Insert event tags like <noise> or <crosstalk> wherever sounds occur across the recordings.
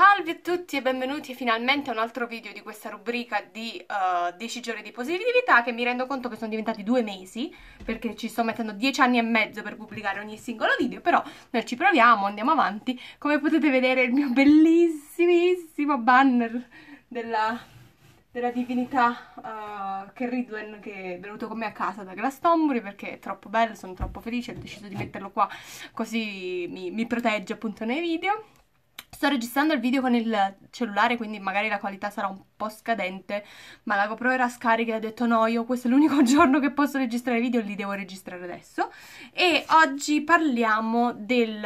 Salve a tutti e benvenuti finalmente a un altro video di questa rubrica di uh, eh, 10 giorni di positività che mi rendo conto che sono diventati due mesi perché ci sto mettendo 10 anni e mezzo per pubblicare ogni singolo video però noi ci proviamo, andiamo avanti come potete vedere il mio bellissimissimo banner della, della divinità uh, eh, che che è venuto con me a casa da Glastonbury perché è troppo bello, sono troppo felice ho deciso di metterlo qua così mi, mi protegge appunto nei video Sto registrando il video con il cellulare, quindi magari la qualità sarà un po' scadente, ma la GoPro era scarica e ho detto no, io questo è l'unico <laughs> giorno che posso registrare video, li devo registrare adesso. E oggi parliamo del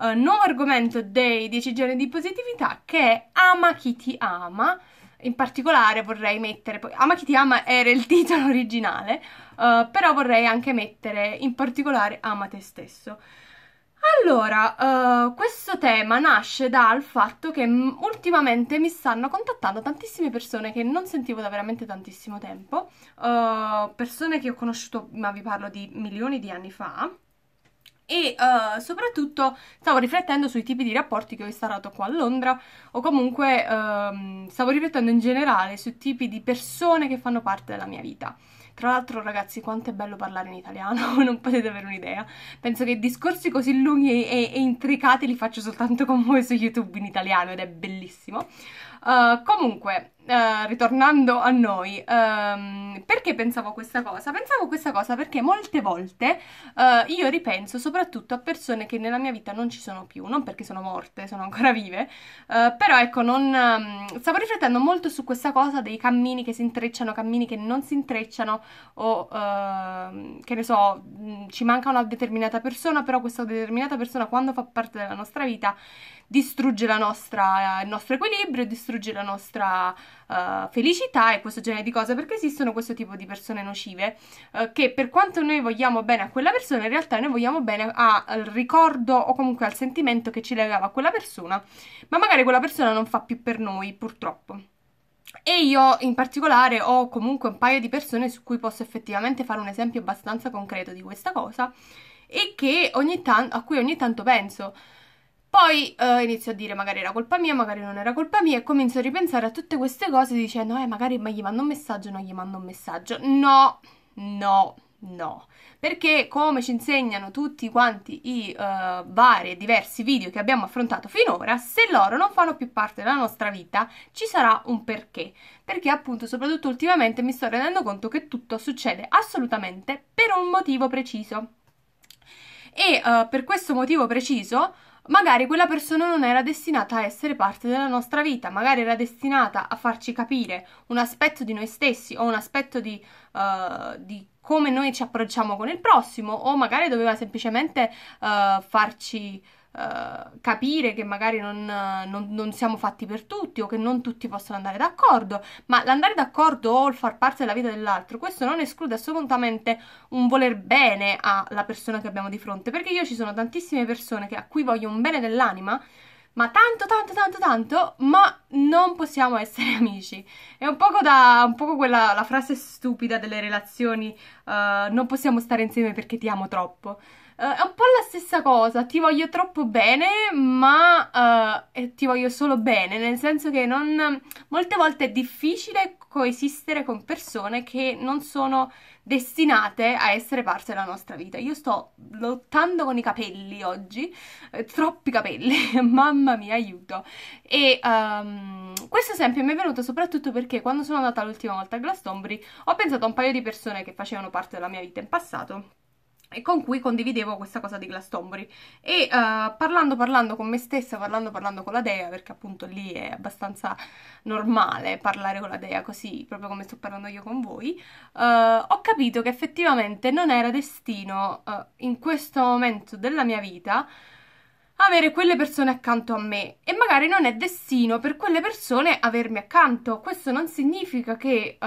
uh, nuovo argomento dei 10 giorni di positività che è Ama chi ti ama. In particolare vorrei mettere, Ama chi ti ama era il <laughs> titolo originale, uh, però vorrei anche mettere in particolare Ama te stesso allora, uh, questo tema nasce dal fatto che mm, ultimamente mi stanno contattando tantissime persone che non sentivo da veramente tantissimo tempo, uh, persone che ho conosciuto, ma vi parlo di milioni di anni fa, e uh, soprattutto stavo riflettendo sui tipi di rapporti che ho instaurato qua a Londra o comunque uh, stavo riflettendo in generale sui tipi di persone che fanno parte della mia vita. Tra l'altro ragazzi quanto è bello parlare in italiano, <laughs> non potete avere un'idea. Penso che discorsi così lunghi e, e, intricati li faccio soltanto con voi su YouTube in italiano ed è bellissimo. Eh, comunque, uh, ritornando a noi, um, perché pensavo questa cosa? Pensavo questa cosa perché molte volte uh, io ripenso soprattutto a persone che nella mia vita non ci sono più, non perché sono morte, sono ancora vive, però ecco, non, um, stavo riflettendo molto su questa cosa dei cammini che si intrecciano, cammini che non si intrecciano o ehm, che ne so, mm, ci manca una determinata persona, però questa determinata persona quando fa parte della nostra vita distrugge nostra, il nostro equilibrio, distrugge la nostra uh, felicità e questo genere di cose, perché esistono questo tipo di persone nocive uh, che per quanto noi vogliamo bene a quella persona, in realtà noi vogliamo bene a, al ricordo o comunque al sentimento che ci legava a quella persona, ma magari quella persona non fa più per noi, purtroppo. E io in particolare ho comunque un paio di persone su cui posso effettivamente fare un esempio abbastanza concreto di questa cosa e che ogni tan- a cui ogni tanto penso. Poi eh, inizio a dire magari era colpa mia, magari non era colpa mia e comincio a ripensare a tutte queste cose dicendo eh magari ma gli mando un messaggio, non gli mando un messaggio. No, no, no. Perché come ci insegnano tutti quanti i uh, vari e diversi video che abbiamo affrontato finora, se loro non fanno più parte della nostra vita ci sarà un perché. Perché appunto soprattutto ultimamente mi sto rendendo conto che tutto succede assolutamente per un motivo preciso. E uh, per questo motivo preciso magari quella persona non era destinata a essere parte della nostra vita, magari era destinata a farci capire un aspetto di noi stessi o un aspetto di, uh, di come noi ci approcciamo con il prossimo o magari doveva semplicemente uh, farci eh, capire che magari non, non, non, siamo fatti per tutti o che non tutti possono andare d'accordo, ma l'andare d'accordo o il far parte della vita dell'altro, questo non esclude assolutamente un voler bene alla persona che abbiamo di fronte, perché io ci sono tantissime persone che, a cui voglio un bene dell'anima, ma tanto, tanto, tanto, tanto, ma non possiamo essere <laughs> amici. È un poco, da, un poco quella la frase stupida delle relazioni, uh, non possiamo stare insieme perché ti amo troppo. Uh, è un po' la stessa cosa, ti voglio troppo bene, ma uh, ti voglio solo bene, nel senso che non, molte volte è difficile coesistere con persone che non sono destinate a essere parte della nostra vita. Io sto lottando con i capelli oggi, eh, troppi capelli, <laughs> mamma mia, aiuto. E um, questo esempio mi è venuto soprattutto perché quando sono andata l'ultima volta a Glastonbury ho pensato a un paio di persone che facevano parte della mia vita in passato e con cui condividevo questa cosa di Glastonbury e uh, parlando parlando con me stessa, parlando parlando con la dea, perché appunto lì è abbastanza normale parlare con la dea così, proprio come sto parlando io con voi, uh, ho capito che effettivamente non era destino uh, in questo momento della mia vita avere quelle persone accanto a me e magari non è destino per quelle persone avermi accanto. Questo non significa che uh,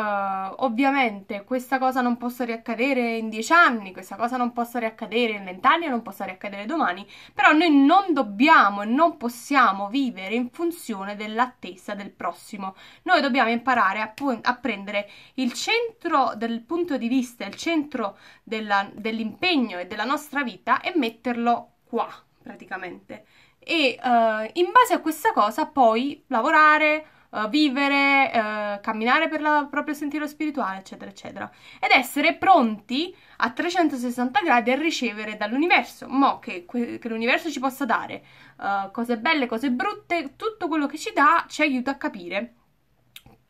ovviamente questa cosa non possa riaccadere in dieci anni, questa cosa non possa riaccadere in vent'anni, non possa riaccadere domani, però noi non dobbiamo e non possiamo vivere in funzione dell'attesa del prossimo. Noi dobbiamo imparare a, a prendere il centro del punto di vista, il centro dell'impegno e della nostra vita e metterlo qua praticamente e uh, in base a questa cosa poi lavorare, uh, vivere, uh, camminare per il proprio sentiero spirituale, eccetera, eccetera. Ed essere pronti a 360 gradi a ricevere dall'universo, mo che, che l'universo ci possa dare cose belle, cose brutte, tutto quello che ci dà ci aiuta a capire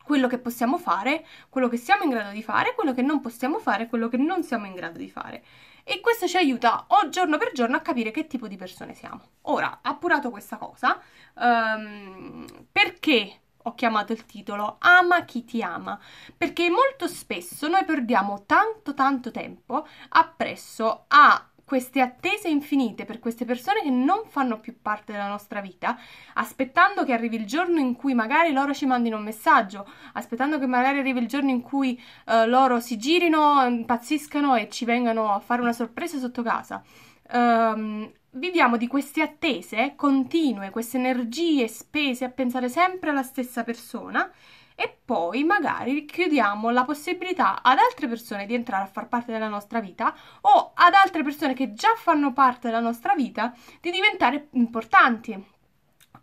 quello che possiamo fare, quello che siamo in grado di fare, quello che non possiamo fare, quello che non siamo in grado di fare e questo ci aiuta o giorno per giorno a capire che tipo di persone siamo. Ora, appurato questa cosa, um, perché ho chiamato il titolo Ama chi ti ama, perché molto spesso noi perdiamo tanto tanto tempo appresso a queste attese infinite per queste persone che non fanno più parte della nostra vita, aspettando che arrivi il giorno in cui magari loro ci mandino un messaggio, aspettando che magari arrivi il giorno in cui uh, loro si girino, impazziscano e ci vengano a fare una sorpresa sotto casa. Um, viviamo di queste attese continue, queste energie spese a pensare sempre alla stessa persona e poi magari chiudiamo la possibilità ad altre persone di entrare a far parte della nostra vita o ad altre persone che già fanno parte della nostra vita di diventare importanti.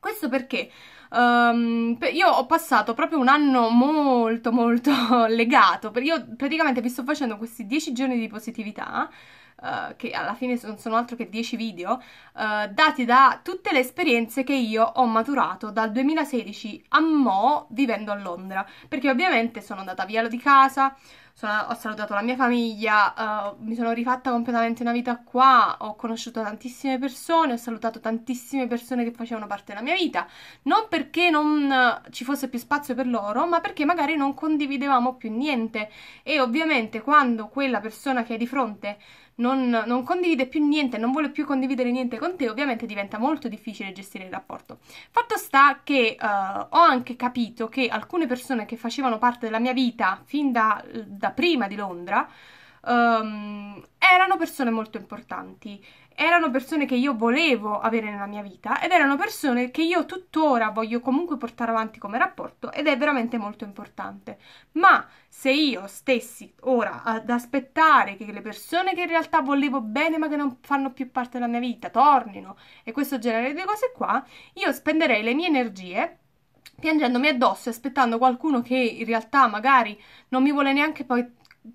Questo perché um, io ho passato proprio un anno molto molto <laughs> legato, perché io praticamente vi sto facendo questi 10 giorni di positività uh, che alla fine non sono altro che 10 video, uh, dati da tutte le esperienze che io ho maturato dal 2016 a mo' vivendo a Londra, perché ovviamente sono andata via di casa, sono, ho salutato la mia famiglia, uh, mi sono rifatta completamente una vita qua, ho conosciuto tantissime persone, ho salutato tantissime persone che facevano parte della mia vita, non perché non ci fosse più spazio per loro, ma perché magari non condividevamo più niente e ovviamente quando quella persona che è di fronte non, non condivide più niente, non vuole più condividere niente con te, ovviamente diventa molto difficile gestire il rapporto. Fatto sta che uh, ho anche capito che alcune persone che facevano parte della mia vita fin da, da prima di Londra um, erano persone molto importanti, erano persone che io volevo avere nella mia vita ed erano persone che io tuttora voglio comunque portare avanti come rapporto ed è veramente molto importante. Ma se io stessi ora ad aspettare che le persone che in realtà volevo bene ma che non fanno più parte della mia vita tornino e questo genere di cose qua, io spenderei le mie energie piangendomi addosso e aspettando qualcuno che in realtà magari non mi vuole neanche poi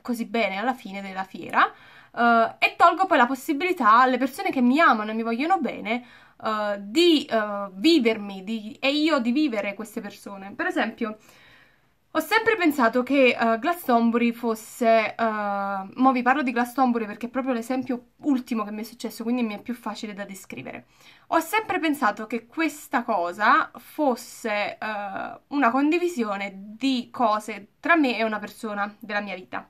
così bene alla fine della fiera uh, e tolgo poi la possibilità alle persone che mi amano e mi vogliono bene uh, di uh, vivermi di, e io di vivere queste persone. Per esempio, ho sempre pensato che uh, Glastonbury fosse... Uh, mo vi parlo di Glastonbury perché è proprio l'esempio ultimo che mi è successo, quindi mi è più facile da descrivere. Ho sempre pensato che questa cosa fosse uh, una condivisione di cose tra me e una persona della mia vita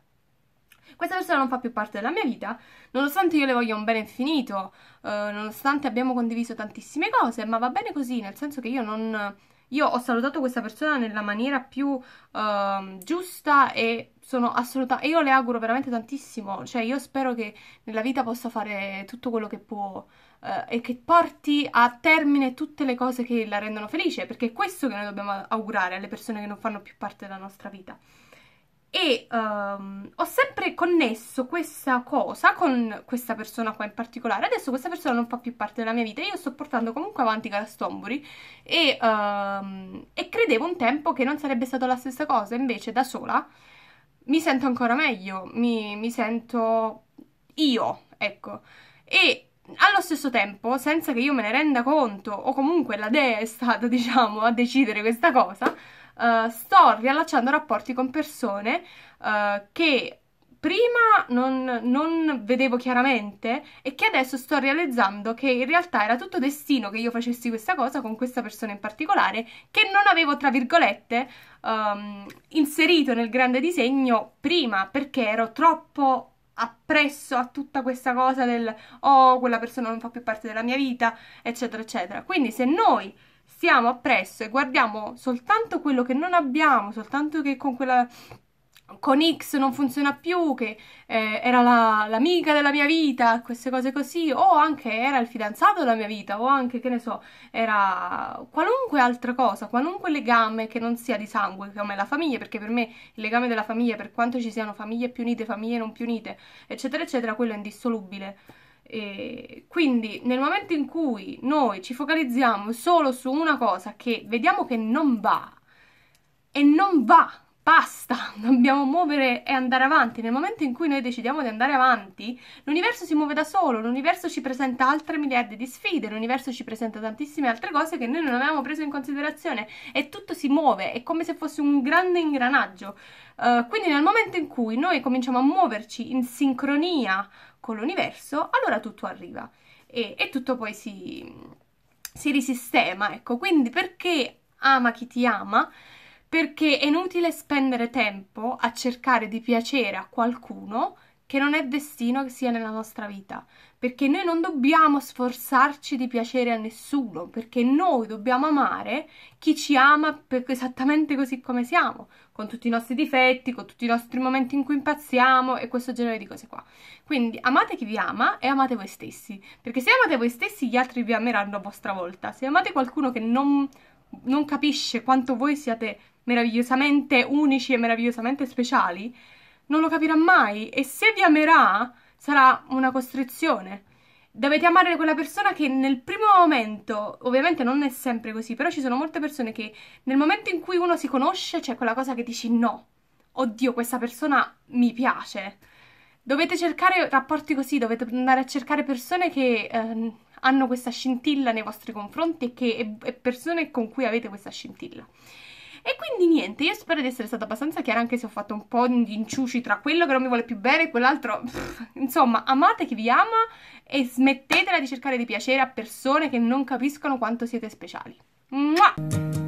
questa persona non fa più parte della mia vita, nonostante io le voglia un bene infinito, eh, nonostante abbiamo condiviso tantissime cose, ma va bene così, nel senso che io non... Io ho salutato questa persona nella maniera più eh, giusta e sono assoluta e io le auguro veramente tantissimo, cioè io spero che nella vita possa fare tutto quello che può eh, e che porti a termine tutte le cose che la rendono felice, perché è questo che noi dobbiamo augurare alle persone che non fanno più parte della nostra vita e um, ho sempre connesso questa cosa con questa persona qua in particolare. Adesso questa persona non fa più parte della mia vita, io sto portando comunque avanti Glastonbury e, um, e credevo un tempo che non sarebbe stata la stessa cosa, invece da sola mi sento ancora meglio, mi, mi sento io, ecco. E allo stesso tempo, senza che io me ne renda conto, o comunque la dea è stata, <laughs> diciamo, a decidere questa cosa, eh, sto riallacciando rapporti con persone uh, che prima non, non, vedevo chiaramente e che adesso sto realizzando che in realtà era tutto destino che io facessi questa cosa con questa persona in particolare che non avevo, tra virgolette, um, inserito nel grande disegno prima perché ero troppo appresso a tutta questa cosa del oh, quella persona non fa più parte della mia vita, eccetera, eccetera. Quindi se noi stiamo appresso e guardiamo soltanto quello che non abbiamo, soltanto che con quella con X non funziona più, che eh, era la, l'amica della mia vita, queste cose così, o anche era il fidanzato della mia vita, o anche che ne so, era qualunque altra cosa, qualunque legame che non sia di sangue, come la famiglia, perché per me il legame della famiglia, per quanto ci siano famiglie più unite, famiglie non più unite, eccetera, eccetera, quello è indissolubile. E quindi nel momento in cui noi ci focalizziamo solo su una cosa che vediamo che non va e non va basta, <laughs> dobbiamo muovere e andare avanti. Nel momento in cui noi decidiamo di andare avanti, l'universo si muove da solo, l'universo ci presenta altre miliardi di sfide, l'universo ci presenta tantissime altre cose che noi non avevamo preso in considerazione e tutto si muove, è come se fosse un grande ingranaggio. Uh, quindi nel momento in cui noi cominciamo a muoverci in sincronia con l'universo, allora tutto arriva e, e tutto poi si, si risistema. Ecco, quindi perché ama chi ti ama? perché è inutile spendere tempo a cercare di piacere a qualcuno che non è destino che sia nella nostra vita, perché noi non dobbiamo sforzarci di piacere a nessuno, perché noi dobbiamo amare chi ci ama esattamente così come siamo, con tutti i nostri difetti, con tutti i nostri momenti in cui impazziamo e questo genere di cose qua. Quindi amate chi vi ama e amate voi stessi, perché se amate voi stessi gli altri vi ameranno a vostra volta, se amate qualcuno che non non capisce quanto voi siate meravigliosamente unici e meravigliosamente speciali, non lo capirà mai e se vi amerà sarà una costrizione. Dovete amare quella persona che nel primo momento, ovviamente non è sempre così, però ci sono molte persone che nel momento in cui uno si conosce c'è quella cosa che dici no, oddio questa persona mi piace. Dovete cercare rapporti così, dovete andare a cercare persone che... Eh, hanno questa scintilla nei vostri confronti e, che, e persone con cui avete questa scintilla. E quindi niente, io spero di essere stata abbastanza chiara anche se ho fatto un po' di inciuci tra quello che non mi vuole più bene e quell'altro. Pff, insomma, amate chi vi ama e smettetela di cercare di piacere a persone che non capiscono quanto siete speciali. Mua!